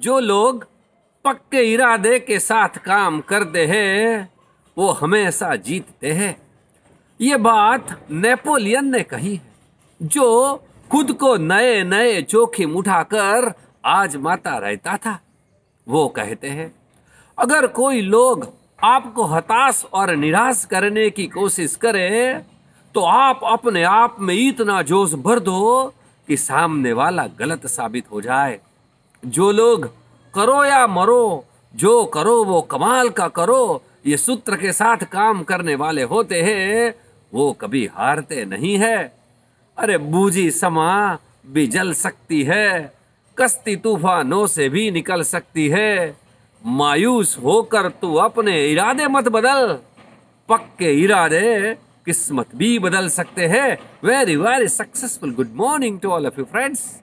जो लोग पक्के इरादे के साथ काम करते हैं वो हमेशा जीतते हैं ये बात नेपोलियन ने कही है जो खुद को नए नए जोखिम उठाकर आजमाता रहता था वो कहते हैं अगर कोई लोग आपको हताश और निराश करने की कोशिश करे तो आप अपने आप में इतना जोश भर दो कि सामने वाला गलत साबित हो जाए जो लोग करो या मरो जो करो वो कमाल का करो ये सूत्र के साथ काम करने वाले होते हैं वो कभी हारते नहीं है अरे बूझी समा भी जल सकती है कश्ती तूफानों से भी निकल सकती है मायूस होकर तू अपने इरादे मत बदल पक्के इरादे किस्मत भी बदल सकते हैं very very successful good morning to all of you friends